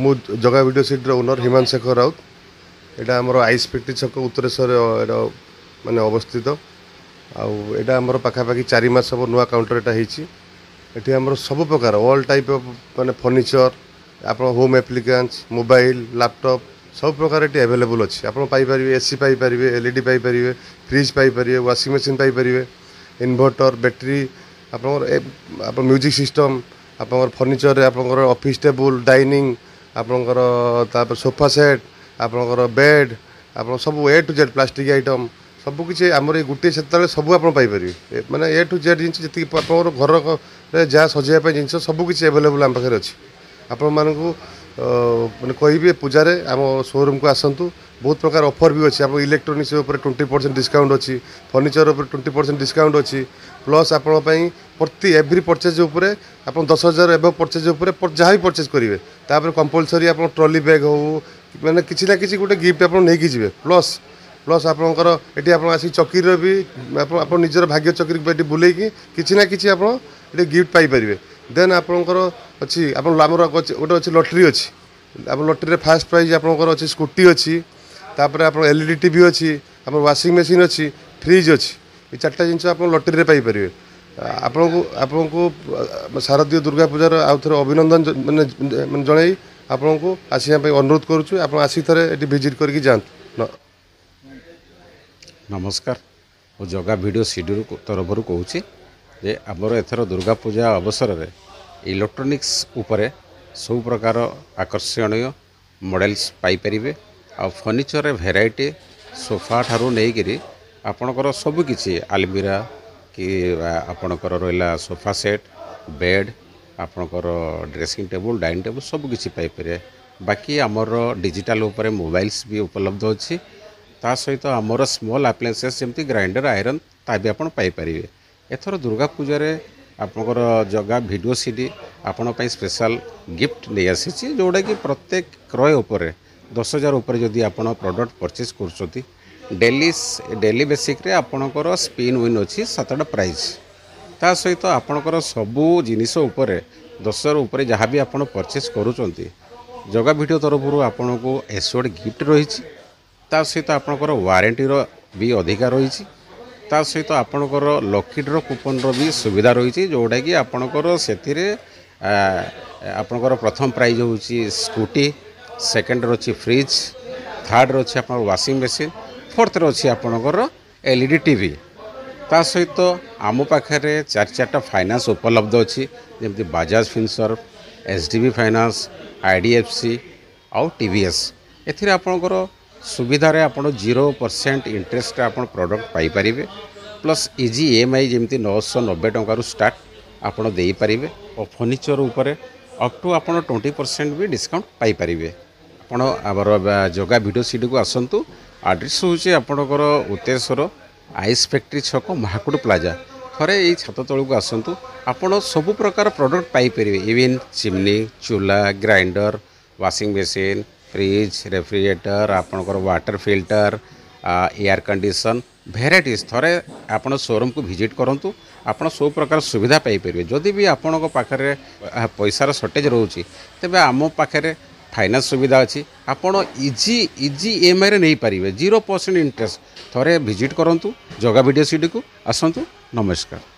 ମୁଁ ଜଗା ଭିଡ଼ିଓ ସିଟିର ଓନର ହିମାଂଶ ଶେଖର ରାଉତ ଏଇଟା ଆମର ଆଇସ୍ ଫ୍ୟାକ୍ଟ୍ରି ଛକ ଉତ୍ତରେଶ୍ୱର ଏର ମାନେ ଅବସ୍ଥିତ ଆଉ ଏଇଟା ଆମର ପାଖାପାଖି ଚାରି ମାସ ହେବ ନୂଆ କାଉଣ୍ଟର ଏଇଟା ହେଇଛି ଏଠି ଆମର ସବୁ ପ୍ରକାର ଅଲ୍ ଟାଇପ୍ ଅଫ୍ ମାନେ ଫର୍ଣ୍ଣିଚର୍ ଆପଣ ହୋମ୍ ଆପ୍ଲିକାନ୍ସ ମୋବାଇଲ୍ ଲ୍ୟାପଟପ୍ ସବୁ ପ୍ରକାର ଏଠି ଆଭେଲେବୁଲ୍ ଅଛି ଆପଣ ପାଇପାରିବେ ଏସି ପାଇପାରିବେ ଏଲ୍ ଇ ଡ଼ି ପାଇପାରିବେ ଫ୍ରିଜ୍ ପାଇପାରିବେ ୱାସିଂ ମେସିନ୍ ପାଇପାରିବେ ଇନଭର୍ଟର୍ ବ୍ୟାଟେରୀ ଆପଣଙ୍କର ଆପଣ ମ୍ୟୁଜିକ୍ ସିଷ୍ଟମ୍ ଆପଣଙ୍କର ଫର୍ଣ୍ଣିଚର୍ରେ ଆପଣଙ୍କର ଅଫିସ୍ ଟେବୁଲ୍ ଡାଇନିଂ ଆପଣଙ୍କର ତାପରେ ସୋଫା ସେଟ୍ ଆପଣଙ୍କର ବେଡ୍ ଆପଣ ସବୁ A to Z plastic item ସବୁକିଛି ଆମର ଏଇ ଗୋଟିଏ ସେତେବେଳେ ସବୁ ଆପଣ ପାଇପାରିବେ ମାନେ ଏ ଟୁ ଜେଡ଼୍ ଜିନିଷ ଯେତିକି ଆପଣଙ୍କର ଘରରେ ଯାହା ସଜେଇବା ପାଇଁ ଜିନିଷ ସବୁକିଛି ଆଭେଲେବୁଲ୍ ଆମ ପାଖରେ ଅଛି ଆପଣମାନଙ୍କୁ ମାନେ କହିବେ ପୂଜାରେ ଆମ ଶୋରୁମ୍କୁ ଆସନ୍ତୁ ବହୁତ ପ୍ରକାର ଅଫର୍ ବି ଅଛି ଆପଣ ଇଲେକ୍ଟ୍ରୋନିକ୍ସ ଉପରେ ଟ୍ୱେଣ୍ଟି ପରସେଣ୍ଟ ଡିସ୍କାଉଣ୍ଟ ଅଛି ଫର୍ଣ୍ଣିଚର ଉପରେ ଟ୍ୱେଣ୍ଟି ପରସେଣ୍ଟ ଡିସ୍କାଉଣ୍ଟ ଅଛି ପ୍ଲସ୍ ଆପଣଙ୍କ ପାଇଁ ପ୍ରତି ଏଭ୍ରି ପରଚେଜ୍ ଉପରେ ଆପଣ ଦଶ ହଜାର ଏଭବ୍ ପରଚେଜ୍ ଉପରେ ଯାହା ବି ପରଚେଜ୍ କରିବେ ତାପରେ କମ୍ପଲସରି ଆପଣ ଟ୍ରଲି ବ୍ୟାଗ୍ ହେଉ ମାନେ କିଛି ନା କିଛି ଗୋଟେ ଗିଫ୍ଟ ଆପଣ ନେଇକି ଯିବେ ପ୍ଲସ୍ ପ୍ଲସ୍ ଆପଣଙ୍କର ଏଠି ଆପଣ ଆସିକି ଚକିରିର ବି ଆପଣ ଆପଣ ନିଜର ଭାଗ୍ୟ ଚକିରି ଏଠି ବୁଲେଇକି କିଛି ନା କିଛି ଆପଣ ଏଠି ଗିଫ୍ଟ ପାଇପାରିବେ ଦେନ୍ ଆପଣଙ୍କର ଅଛି ଆପଣ ଆମର ଗୋଟେ ଅଛି ଲଟେରୀ ଅଛି ଆପଣ ଲଟେରୀରେ ଫାଷ୍ଟ ପ୍ରାଇଜ୍ ଆପଣଙ୍କର ଅଛି ସ୍କୁଟି ଅଛି ତାପରେ ଆପଣ ଏଲ୍ ଇ ଡ଼ି ଟିଭି ଅଛି ଆମର ୱାସିଂ ମେସିନ୍ ଅଛି ଫ୍ରିଜ୍ ଅଛି ଏଇ ଚାରିଟା ଜିନିଷ ଆପଣ ଲଟେରୀରେ ପାଇପାରିବେ ଆପଣଙ୍କୁ ଆପଣଙ୍କୁ ଶାରଦୀୟ ଦୁର୍ଗା ପୂଜାର ଆଉ ଥରେ ଅଭିନନ୍ଦନ ମାନେ ମାନେ ଜଣାଇ ଆପଣଙ୍କୁ ଆସିବା ପାଇଁ ଅନୁରୋଧ କରୁଛୁ ଆପଣ ଆସିକି ଥରେ ଏଠି ଭିଜିଟ୍ କରିକି ଯାଆନ୍ତୁ ନମସ୍କାର ମୁଁ ଜଗା ଭିଡ଼ିଓ ସିଡ଼ିରୁ ତରଫରୁ କହୁଛି ଯେ ଆମର ଏଥର ଦୁର୍ଗା ପୂଜା ଅବସରରେ ଇଲେକ୍ଟ୍ରୋନିକ୍ସ ଉପରେ ସବୁ ପ୍ରକାର ଆକର୍ଷଣୀୟ ମଡ଼େଲସ୍ ପାଇପାରିବେ ଆଉ ଫର୍ଣ୍ଣିଚର୍ରେ ଭେରାଇଟି ସୋଫାଠାରୁ ନେଇକିରି ଆପଣଙ୍କର ସବୁକିଛି ଆଲମିରା କି ଆପଣଙ୍କର ରହିଲା ସୋଫା ସେଟ୍ ବେଡ଼୍ ଆପଣଙ୍କର ଡ୍ରେସିଂ ଟେବୁଲ୍ ଡାଇନିଂ ଟେବୁଲ୍ ସବୁକିଛି ପାଇପାରିବେ ବାକି ଆମର ଡିଜିଟାଲ୍ ଉପରେ ମୋବାଇଲ୍ସ ବି ଉପଲବ୍ଧ ଅଛି ତା ସହିତ ଆମର ସ୍ମଲ୍ ଆପ୍ଲାଏନ୍ସେସ୍ ଯେମିତି ଗ୍ରାଇଣ୍ଡର୍ ଆଇରନ୍ ତା ବି ଆପଣ ପାଇପାରିବେ ଏଥର ଦୁର୍ଗା ପୂଜାରେ ଆପଣଙ୍କର ଜଗା ଭିଡ଼ିଓ ସି ଡ଼ି ଆପଣଙ୍କ ପାଇଁ ସ୍ପେଶାଲ୍ ଗିଫ୍ଟ ନେଇ ଆସିଛି ଯେଉଁଟାକି ପ୍ରତ୍ୟେକ କ୍ରୟ ଉପରେ দশ হাজার উপরে যদি আপনার প্রডক্ট পরচেজ করছেন ডেলি ডেলি বেসিক্রে আপনার স্পিন ୱିନ୍ ଅଛି ସାତଟା ପ୍ରାଇଜ୍ ତା ସହିତ ଆପଣଙ୍କର ସବୁ ଜିନିଷ ଉପରେ ଦଶ ହଜାର ଉପରେ ଯାହା ବି ଆପଣ ପରଚେଜ୍ କରୁଛନ୍ତି ଜଗା ଭିଡ଼ିଓ ତରଫରୁ ଆପଣଙ୍କୁ ଏସଓଡ଼ ଗିଫ୍ଟ ରହିଛି ତା ସହିତ ଆପଣଙ୍କର ୱାରେଣ୍ଟିର ବି ଅଧିକା ରହିଛି ତା ସହିତ ଆପଣଙ୍କର ଲକିଡ଼ର କୁପନର ବି ସୁବିଧା ରହିଛି ଯେଉଁଟାକି ଆପଣଙ୍କର ସେଥିରେ ଆପଣଙ୍କର ପ୍ରଥମ ପ୍ରାଇଜ୍ ହେଉଛି ସ୍କୁଟି সেকেন্ড রয়েছে ফ্রিজ থার্ড রয়েছে আপনার ওয়াশিং মেসিন ফোর্থ রয়েছে আপনার এলইডি টিভি e তা সহিত আম চার চারটা ফাইনান্স উপলব্ধ অছি যেমি Bajaj Finserv SDB finance IDFC আউ টিভিএস এর আপনার সুবিধার আপনার জিরো পরসেন্ট ইন্টরেস্টে আপনার প্রডক্ট পাইপারে প্লস ইজি ইএমআই যেমি নশো নবে টাকার স্টার্ট আপনার দিয়ে পারে ও ফর্নিচর উপরে ଅପ୍ ଟୁ ଆପଣ ଟ୍ୱେଣ୍ଟି ପରସେଣ୍ଟ ବି ଡିସକାଉଣ୍ଟ ପାଇପାରିବେ ଆପଣ ଆମର ଯୋଗା ଭିଡ଼ିଓ ସିଡ଼ିକୁ ଆସନ୍ତୁ ଆଡ୍ରେସ୍ ହେଉଛି ଆପଣଙ୍କର ଉତ୍ତେଶ୍ୱର ଆଇସ୍ ଫ୍ୟାକ୍ଟ୍ରି ଛକ ମହାକୁଡ଼ ପ୍ଲାଜା ଥରେ ଏଇ ଛାତ ତଳକୁ ଆସନ୍ତୁ ଆପଣ ସବୁ ପ୍ରକାର ପ୍ରଡ଼କ୍ଟ ପାଇପାରିବେ ଇଭିନ୍ ଚିମ୍ନି ଚୁଲା grinder washing machine fridge refrigerator ଆପଣଙ୍କର water filter air condition varieties থরে আপনার শোরুমকু ভিজিট করতু আপনার সব প্রকার সুবিধা পাইপারে যদি বি আপনার পাখে পয়সার সর্টেজ রয়েছে তবে আম পাখে ফাইনান্স সুবিধা অছি আপনার ইজি ইজি ইএমআইরে নেইপারে জিরো পরসেন্ট ইন্টরেস্ট থরে ভিজিট করতু জগা ভিডিও সিডিকু আসন্তু নমস্কার